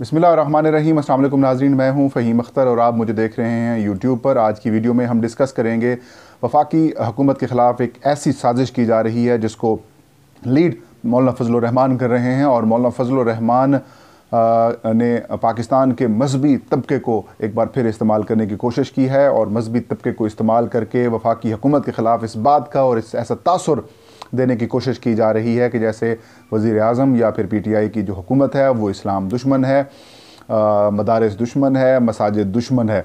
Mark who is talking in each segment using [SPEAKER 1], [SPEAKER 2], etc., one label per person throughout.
[SPEAKER 1] बसमिल रहीम अल्लाम नाजरीन मैं हूं फ़हीम अख्तर और आप मुझे देख रहे हैं यूट्यूब पर आज की वीडियो में हम डिस्कस करेंगे वफाकी हुकूमत के ख़िलाफ़ एक ऐसी साजिश की जा रही है जिसको लीड मौलाना फजल रहमान कर रहे हैं और मौलाना फजल रहमान ने पाकिस्तान के मजहबी तबके को एक बार फिर इस्तेमाल करने की कोशिश की है और मजहबी तबके को इस्तेमाल करके वफाकी हुकूमत के ख़िलाफ़ इस बात का और इस ऐसा तासर देने की कोशिश की जा रही है कि जैसे वज़ी अजम या फिर पी टी आई की जो हुकूमत है वो इस्लाम दुश्मन है मदारस दुश्मन है मसाजिद दुश्मन है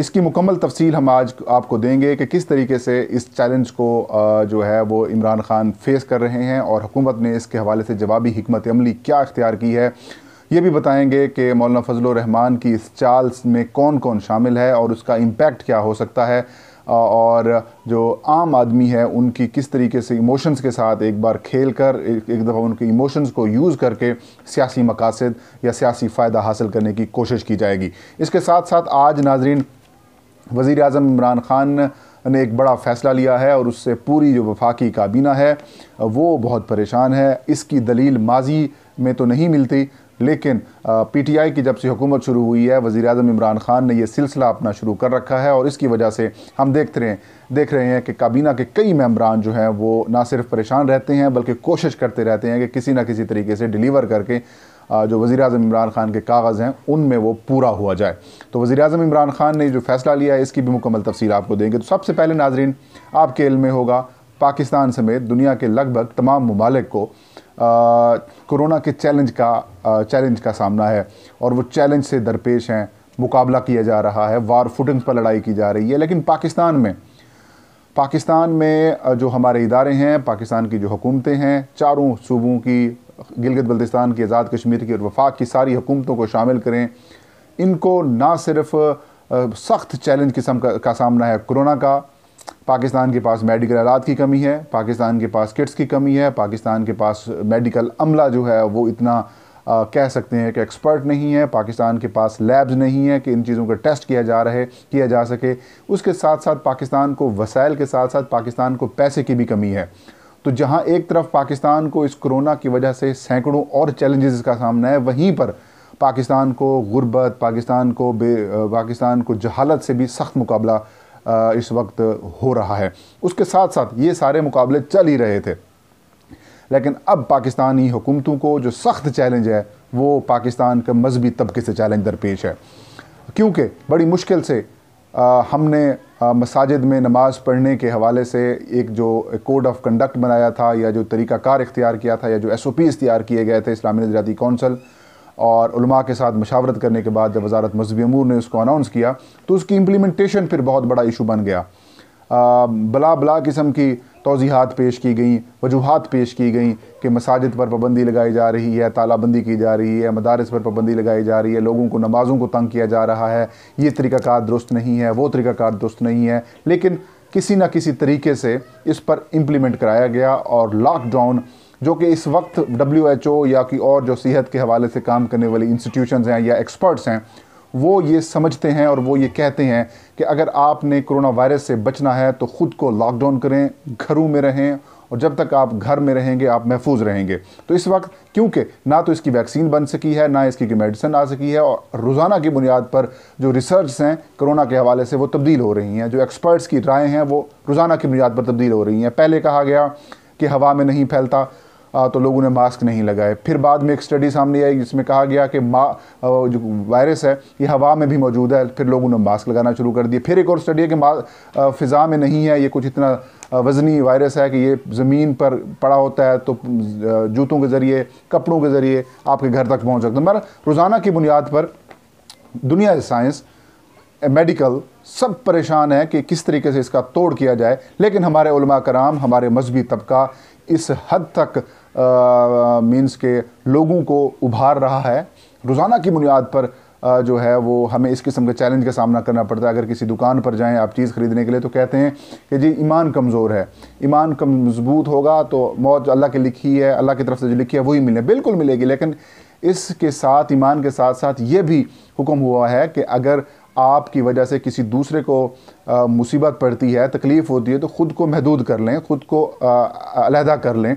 [SPEAKER 1] इसकी मुकम्मल तफसील हम आज आपको देंगे कि किस तरीके से इस चैलेंज को जो है वो इमरान ख़ान फेस कर रहे हैं और हुकूमत ने इसके हवाले से जवाबी हमत अमली क्या अख्तियार की है ये भी बताएंगे कि मौलाना फजल रहमान की इस चाल में कौन कौन शामिल है और उसका इम्पैक्ट क्या हो सकता है और जो आम आदमी है उनकी किस तरीके से इमोशंस के साथ एक बार खेल कर एक, दफ़ा उनके इमोशंस को यूज़ करके सियासी मकासद या सियासी फ़ायदा हासिल करने की कोशिश की जाएगी इसके साथ साथ आज नाजरीन वज़ी अजम इमरान ख़ान ने एक बड़ा फ़ैसला लिया है और उससे पूरी जो वफाकी काबीना है वो बहुत परेशान है इसकी दलील माजी में तो नहीं मिलती लेकिन पीटीआई की जब से हुकूमत शुरू हुई है वज़ी अजम इमरान खान ने यह सिलसिला अपना शुरू कर रखा है और इसकी वजह से हम देखते रहे देख रहे हैं कि काबीना के कई मम्बरान जो हैं वो ना सिर्फ परेशान रहते हैं बल्कि कोशिश करते रहते हैं कि किसी ना किसी तरीके से डिलीवर करके जो वज़ी अजम इमरान खान के कागज़ हैं उनमें वो पूरा हुआ जाए तो वज़ी अजम इमरान खान ने जो फैसला लिया है इसकी भी मुकम्मल तफसील आपको देंगे तो सबसे पहले नाजरीन आपके इल में होगा पाकिस्तान समेत दुनिया के लगभग तमाम ममालिक को कोरोना के चैलेंज का चैलेंज का सामना है और वो चैलेंज से दरपेश हैं मुकाबला किया जा रहा है वार फुटिंग पर लड़ाई की जा रही है लेकिन पाकिस्तान में पाकिस्तान में जो हमारे इदारे हैं पाकिस्तान की जो हुकूमतें हैं चारों सूबों की गिलगित बल्तिस्तान की आज़ाद कश्मीर की और वफाक की सारी हुकूमतों को शामिल करें इनको ना सिर्फ सख्त चैलेंज किस्म का, का सामना है कोरोना का पाकिस्तान के पास मेडिकल आलात की कमी है पाकिस्तान के पास किट्स की कमी है पाकिस्तान के पास मेडिकल अमला जो है वो इतना आ, कह सकते हैं कि एक्सपर्ट नहीं है पाकिस्तान के पास लैब्स नहीं है कि इन चीज़ों का टेस्ट किया जा रहे किया जा सके उसके साथ साथ पाकिस्तान को वसाइल के साथ साथ पाकिस्तान को पैसे की भी कमी है तो जहाँ एक तरफ पाकिस्तान को इस कोरोना की वजह से सैकड़ों और चैलेंजेस का सामना है वहीं पर पाकिस्तान को गुर्बत पाकिस्तान को बे पाकिस्तान को जहालत से भी सख्त मुकाबला इस वक्त हो रहा है उसके साथ साथ ये सारे मुकाबले चल ही रहे थे लेकिन अब पाकिस्तानी हुकूमतों को जो सख्त चैलेंज है वो पाकिस्तान के मजहबी तबके से चैलेंज दरपेश है क्योंकि बड़ी मुश्किल से आ, हमने आ, मसाजिद में नमाज़ पढ़ने के हवाले से एक जो कोड ऑफ कंडक्ट बनाया था या जो तरीक़ाकार इख्तियार किया था या जो एस ओ पी इख्तियार किए गए थे इस्लामी नजराती कौंसल और के साथ मशावरत करने के बाद जब वजारत मजहबी अमूर ने उसको अनाउंस किया तो उसकी इम्प्लीमेंटेशन फिर बहुत बड़ा इशू बन गया आ, बला बला किस्म की तोजीहत पेश की गई वजूहत पेश की गई कि मसाजिद पर पाबंदी लगाई जा रही है तालाबंदी की जा रही है मदारस पर पाबंदी लगाई जा रही है लोगों को नमाज़ों को तंग किया जा रहा है ये तरीक़ाकार दुरुस्त नहीं है वो तरीक़ाकार दुरुस्त नहीं है लेकिन किसी न किसी तरीके से इस पर इम्प्लीमेंट कराया गया और लॉकडाउन जो कि इस वक्त डब्ल्यू एच ओ या कि और जो सेहत के हवाले से काम करने वाली इंस्टीट्यूशन हैं या एक्सपर्ट्स हैं वो ये समझते हैं और वो ये कहते हैं कि अगर आपने कोरोना वायरस से बचना है तो ख़ुद को लॉकडाउन करें घरों में रहें और जब तक आप घर में रहेंगे आप महफूज रहेंगे तो इस वक्त क्योंकि ना तो इसकी वैक्सीन बन सकी है ना इसकी मेडिसिन आ सकी है और रोज़ाना की बुनियाद पर जो रिसर्च हैं कोरोना के हवाले से वो तब्दील हो रही हैं जो एक्सपर्ट्स की राय हैं वो रोज़ाना की बुनियाद पर तब्दील हो रही हैं पहले कहा गया कि हवा में नहीं फैलता तो लोगों ने मास्क नहीं लगाए फिर बाद में एक स्टडी सामने आई जिसमें कहा गया कि मा जो वायरस है ये हवा में भी मौजूद है फिर लोगों ने मास्क लगाना शुरू कर दिया फिर एक और स्टडी है कि फ़िज़ा में नहीं है ये कुछ इतना वज़नी वायरस है कि ये ज़मीन पर पड़ा होता है तो जूतों के ज़रिए कपड़ों के ज़रिए आपके घर तक पहुँच सकते हैं मगर रोज़ाना की बुनियाद पर दुनिया साइंस मेडिकल सब परेशान है कि किस तरीके से इसका तोड़ किया जाए लेकिन हमारे कराम हमारे मजहबी तबका इस हद तक मीन्स के लोगों को उभार रहा है रोज़ाना की बुनियाद पर आ, जो है वो हमें इस किस्म के चैलेंज का सामना करना पड़ता है अगर किसी दुकान पर जाएं आप चीज़ ख़रीदने के लिए तो कहते हैं कि जी ईमान कमज़ोर है ईमान कम मजबूत होगा तो मौत अल्लाह की लिखी है अल्लाह की तरफ से जो लिखी है वही मिले बिल्कुल मिलेगी लेकिन इसके साथ ईमान के साथ साथ ये भी हुक्म हुआ है कि अगर आपकी वजह से किसी दूसरे को मुसीबत पड़ती है तकलीफ़ होती है तो ख़ुद को महदूद कर लें ख़ुद को अलहदा कर लें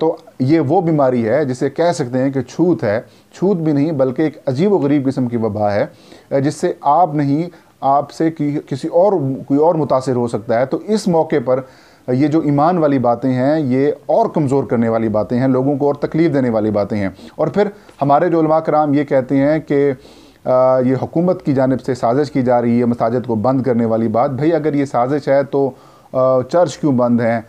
[SPEAKER 1] तो ये वो बीमारी है जिसे कह सकते हैं कि छूत है छूत भी नहीं बल्कि एक अजीब व गरीब किस्म की वबा है जिससे आप नहीं आपसे कि, किसी और कोई और मुतासर हो सकता है तो इस मौके पर ये जो ईमान वाली बातें हैं ये और कमज़ोर करने वाली बातें हैं लोगों को और तकलीफ़ देने वाली बातें हैं और फिर हमारे जो कराम ये कहते हैं कि ये हुकूमत की जानब से साजिश की जा रही है मसाजिद को बंद करने वाली बात भाई अगर ये साजिश है तो चर्च क्यों बंद हैं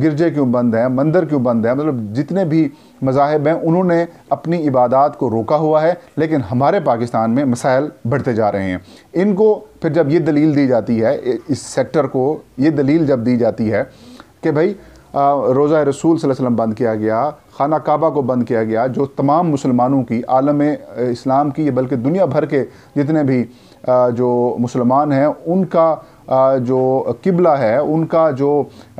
[SPEAKER 1] गिरजे क्यों बंद हैं मंदिर क्यों बंद हैं मतलब जितने भी मजाहब हैं उन्होंने अपनी इबादत को रोका हुआ है लेकिन हमारे पाकिस्तान में मसाइल बढ़ते जा रहे हैं इनको फिर जब ये दलील दी जाती है इस सेक्टर को ये दलील जब दी जाती है कि भाई रोज़ा रसूल वसम बंद किया गया खाना काबा को बंद किया गया जो तमाम मुसलमानों की आलम इस्लाम की बल्कि दुनिया भर के जितने भी जो मुसलमान हैं उनका जो किबला है उनका जो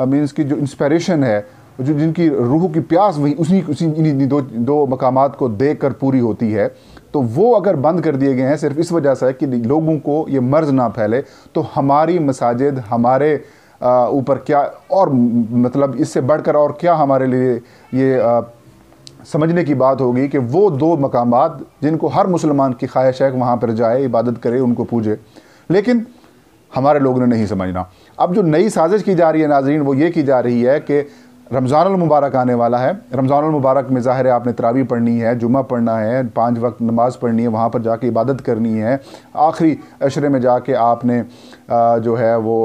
[SPEAKER 1] मीन्स की जो इंस्परेशन है जो जिनकी रूह की प्यास वही उसी उसी इन्हीं दो दो मकाम को देख कर पूरी होती है तो वो अगर बंद कर दिए गए हैं सिर्फ इस वजह से कि लोगों को ये मर्ज़ ना फैले तो हमारी मसाजिद हमारे ऊपर क्या और मतलब इससे बढ़कर और क्या हमारे लिए ये आ, समझने की बात होगी कि वो दो मकाम जिनको हर मुसलमान की ख्वाहिश है वहाँ पर जाए इबादत करे उनको पूजे लेकिन हमारे लोगों ने नहीं समझना अब जो नई साजिश की जा रही है नाजरीन वो ये की जा रही है कि रमज़ान मुबारक आने वाला है रमज़ान मुबारक में ज़ाहिर है आपने तरावी पढ़नी है जुमा पढ़ना है पांच वक्त नमाज़ पढ़नी है वहाँ पर जाके इबादत करनी है आखिरी अशरे में जाके आपने जो है वो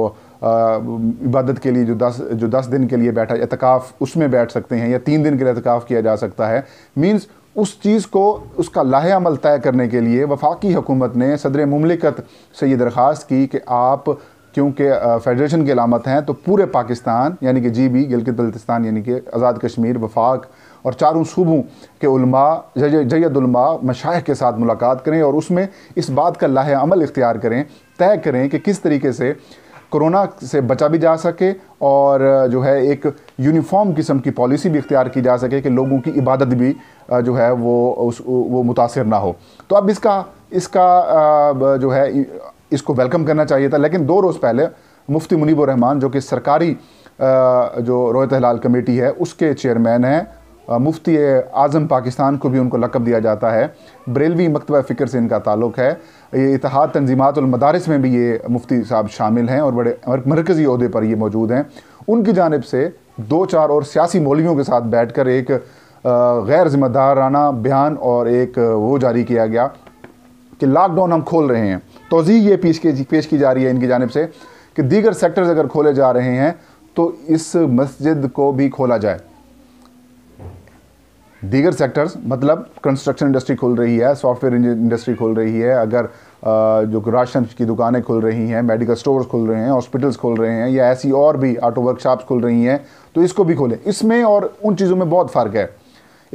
[SPEAKER 1] इबादत के लिए जो दस जो दस दिन के लिए बैठा एतकाफ़ उसमें बैठ सकते हैं या तीन दिन के लिए एतकाफ़ किया जा सकता है मीन्स उस चीज़ को उसका लाह अमल तय करने के लिए वफाकी हुकूमत ने सदर ममलिकत से ये दरख्वास्त की कि आप क्योंकि फेडरेशन की अलामत हैं तो पूरे पाकिस्तान यानी कि जी बी गिलगित बल्तिस्तान यानी कि आज़ाद कश्मीर वफाक और चारों सूबों के उलमा जैदुलमा मशाह के साथ मुलाकात करें और उसमें इस बात का लाह अमल इख्तियार करें तय करें कि किस तरीके से कोरोना से बचा भी जा सके और जो है एक यूनिफॉर्म किस्म की पॉलिसी भी इख्तियार की जा सके कि लोगों की इबादत भी जो है वो उस वो मुतासर ना हो तो अब इसका इसका जो है इसको वेलकम करना चाहिए था लेकिन दो रोज़ पहले मुफ्ती मुनीबर रहमान जो कि सरकारी जो रोहित हलाल कमेटी है उसके चेयरमैन हैं मुफ्ती आज़म पाकिस्तान को भी उनको लकब दिया जाता है बरेलवी मकतबा फ़िक्र से इनका ताल्लुक़ है ये इतिहाद मदारस में भी ये मुफ्ती साहब शामिल हैं और बड़े मरकज़ी अहदे पर ये मौजूद हैं उनकी जानब से दो चार और सियासी मौलवियों के साथ बैठ कर एक गैर जिम्मेदाराना बयान और एक वो जारी किया गया कि लॉकडाउन हम खोल रहे हैं तोज़ी ये पेश की पेश की जा रही है इनकी जानब से कि दीगर सेक्टर्स अगर खोले जा रहे हैं तो इस मस्जिद को भी खोला जाए दीगर सेक्टर्स मतलब कंस्ट्रक्शन इंडस्ट्री खुल रही है सॉफ्टवेयर इंडस्ट्री खुल रही है अगर जो राशन की दुकानें खुल रही हैं मेडिकल स्टोर्स खुल रहे हैं हॉस्पिटल्स खुल रहे हैं या ऐसी और भी ऑटो वर्कशॉप्स खुल रही हैं तो इसको भी खोलें इसमें और उन चीज़ों में बहुत फ़र्क है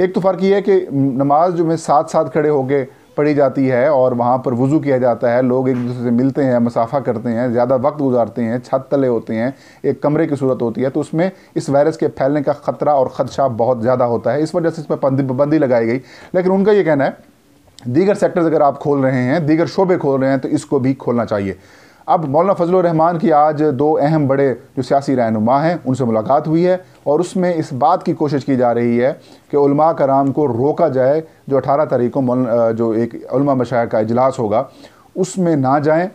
[SPEAKER 1] एक तो फ़र्क ये है कि नमाज जो में साथ साथ खड़े हो गए पड़ी जाती है और वहाँ पर वज़ू किया जाता है लोग एक दूसरे से मिलते हैं मुसाफा करते हैं ज़्यादा वक्त गुजारते हैं छत तले होते हैं एक कमरे की सूरत होती है तो उसमें इस वायरस के फैलने का ख़तरा और ख़दशा बहुत ज़्यादा होता है इस वजह से इस पर पाबंदी लगाई गई लेकिन उनका ये कहना है दीगर सेक्टर्स अगर आप खोल रहे हैं दीगर शोबे खोल रहे हैं तो इसको भी खोलना चाहिए अब मौलाना फजल रहमान की आज दो अहम बड़े जो सियासी रहनुमा हैं उनसे मुलाकात हुई है और उसमें इस बात की कोशिश की जा रही है कि उलमा कराम को रोका जाए जो अठारह तारीख को जो एक उलमा का अजलास होगा उसमें ना जाएँ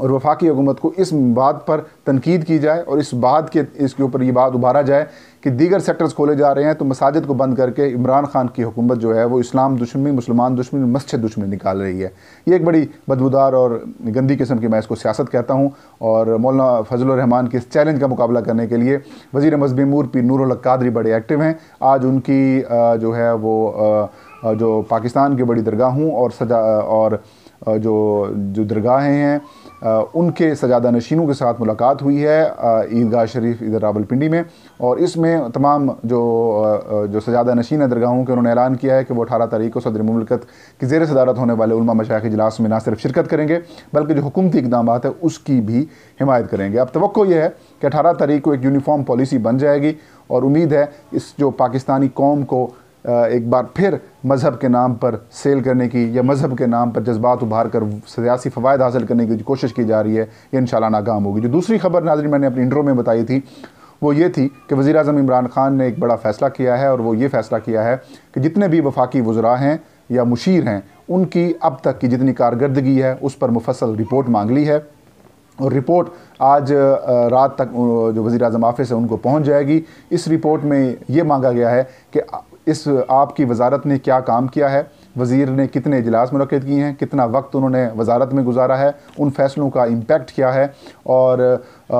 [SPEAKER 1] और वफाकी हुकूमत को इस बात पर तनकीद की जाए और इस बात के इसके ऊपर ये बात उभारा जाए कि दीगर सेक्टर्स खोले जा रहे हैं तो मसाजिद को बंद करके इमरान खान की हुकूमत जो है वो इस्लाम दुश्मनी मुसलमान दुश्मनी मस्जिद दुश्मनी निकाल रही है ये एक बड़ी बदबूदार और गंदी किस्म की मैं इसको सियासत कहता हूँ और मौलाना फजल रहमान के इस चैलेंज का मुकाबला करने के लिए वजीर मजबी मूर पी नूर कादरी बड़े एक्टिव हैं आज उनकी जो है वो जो पाकिस्तान की बड़ी दरगाहों और सजा और जो जो दरगाहें हैं उनके सजादा नशीनों के साथ मुलाकात हुई है ईदगाह शरीफ इधर रावलपिंडी में और इसमें तमाम जो जो सजादा नशीन है दरगाहों के उन्होंने ऐलान किया है कि वो अठारह तारीख को सदर ममलकत की जेर सदारत होने वाले उलमा के इजलास में ना सिर्फ शिरकत करेंगे बल्कि जो हुकूमती इकदाम है उसकी भी हिमायत करेंगे अब तो यह है कि अठारह तारीख को एक यूनिफॉर्म पॉलिसी बन जाएगी और उम्मीद है इस जो पाकिस्तानी कौम को एक बार फिर मज़हब के नाम पर सेल करने की या मज़हब के नाम पर जज्बात उभार कर सियासी फ़वाद हासिल करने की कोशिश की जा रही है ये इन नाकाम होगी जो दूसरी खबर नाजरी मैंने अपनी इंटरव्यू में बताई थी वो ये थी कि वज़ी अजम इमरान ख़ान ने एक बड़ा फ़ैसला किया है और वो ये फ़ैसला किया है कि जितने भी वफाकी वज़रा हैं या मुशीर हैं उनकी अब तक की जितनी कारकर्दगी है उस पर मुफसल रिपोर्ट मांग ली है और रिपोर्ट आज रात तक जो वज़ी अजम ऑफिस है उनको पहुँच जाएगी इस रिपोर्ट में ये मांगा गया है कि इस आपकी वजारत ने क्या काम किया है वज़ीर ने कितने इजलास मनद किए हैं कितना वक्त उन्होंने वजारत में गुजारा है उन फैसलों का इम्पेक्ट क्या है और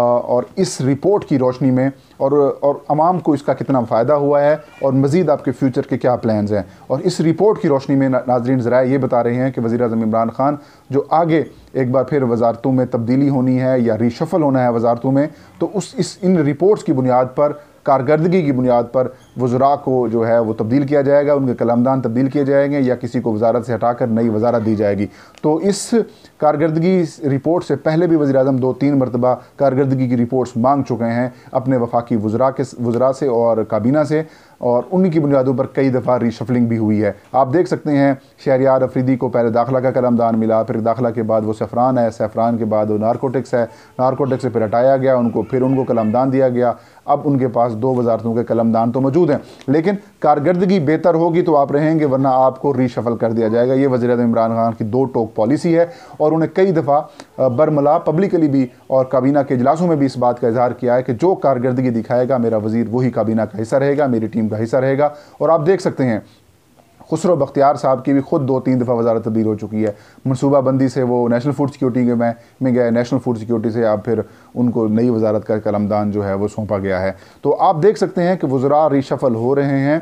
[SPEAKER 1] और इस रिपोर्ट की रोशनी में और और आवाम को इसका कितना फ़ायदा हुआ है और मज़ीद आपके फ्यूचर के क्या प्लान्स हैं और इस रिपोर्ट की रोशनी में नाजरीन ज़रा ये बता रहे हैं कि वज़ी अजम इमरान ख़ान जो आगे एक बार फिर वजारतों में तब्दीली होनी है या रिशफल होना है वजारतों में तो उस इस इन रिपोर्ट्स की बुनियाद पर कारदगी की बुनियाद पर वज़रा को जो है वो तब्दील किया जाएगा उनके कलमदान तब्दील किए जाएंगे या किसी को वजारत से हटाकर नई वजारत दी जाएगी तो इस कारदगी रिपोर्ट से पहले भी वजी अजम दो तीन मरतबा कारकर्दगी की रिपोर्ट्स मांग चुके हैं अपने वफाकी वजरा के वजरा से और काबीना से और उन्हीं की बुनियादों पर कई दफ़ा रीशफलिंग भी हुई है आप देख सकते हैं शहरियार अफरीदी को पहले दाखिला का कलमदान मिला फिर दाखिला के बाद वो सफ़रान है सफ़रान के बाद वो नारकोटिक्स है नारकोटिक्स से फिर हटाया गया उनको फिर उनको कलमदान दिया गया अब उनके पास दो वजारतों के कलमदान तो मौजूद मौजूद हैं लेकिन कारकर्दगी बेहतर होगी तो आप रहेंगे वरना आपको रीशफल कर दिया जाएगा ये वजी इमरान खान की दो टोक पॉलिसी है और उन्हें कई दफ़ा बरमला पब्लिकली भी और काबीना के इजलासों में भी इस बात का इजहार किया है कि जो कारकर्दगी दिखाएगा मेरा वजीर वही काबीना का हिस्सा रहेगा मेरी टीम का हिस्सा रहेगा और आप देख सकते हैं खुसरो बख्तियार साहब की भी खुद दो तीन दफ़ा वजारत तब्दील हो चुकी है मनसूबाबंदी से वो नेशनल फूड सिक्योरिटी मैं में गए नेशनल फूड सिक्योरिटी से आप फिर उनको नई वजारत का कलमदान जो है वो सौंपा गया है तो आप देख सकते हैं कि वजरा रिशफल हो रहे हैं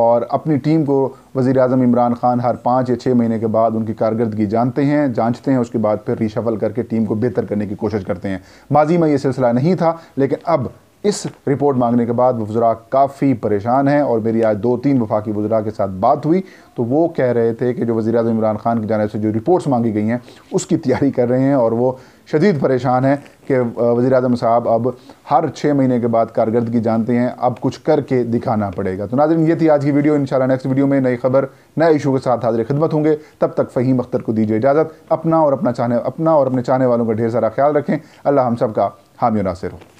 [SPEAKER 1] और अपनी टीम को वज़ी अजम इमरान खान हर पाँच या छः महीने के बाद उनकी कारकर्दगी जानते हैं जाँचते हैं उसके बाद फिर रिशफ़ल करके टीम को बेहतर करने की कोशिश करते हैं माजी में ये सिलसिला नहीं था लेकिन अब इस रिपोर्ट मांगने के बाद वज़रा काफ़ी परेशान हैं और मेरी आज दो तीन वफाकी वज़रा के साथ बात हुई तो वो कह रहे थे कि जो वज़ी अजम इमरान खान की जानब से जो रिपोर्ट्स मांगी गई हैं उसकी तैयारी कर रहे हैं और वो शदीद परेशान हैं कि वज़ी अजम साहब अब हर छः महीने के बाद कारकर्दगी जानते हैं अब कुछ करके दिखाना पड़ेगा तो नाजरन ये थी आज की वीडियो इन नेक्स्ट वीडियो में नई खबर नए इशू के साथ हाजिर खिदमत होंगे तब तक फ़हीम अख्तर को दीजिए इजाज़त अपना और अपना चाहने अपना और अपने चाहने वालों का ढेर सारा ख्याल रखें अल्लाह हम सब का हामियो नासिर हो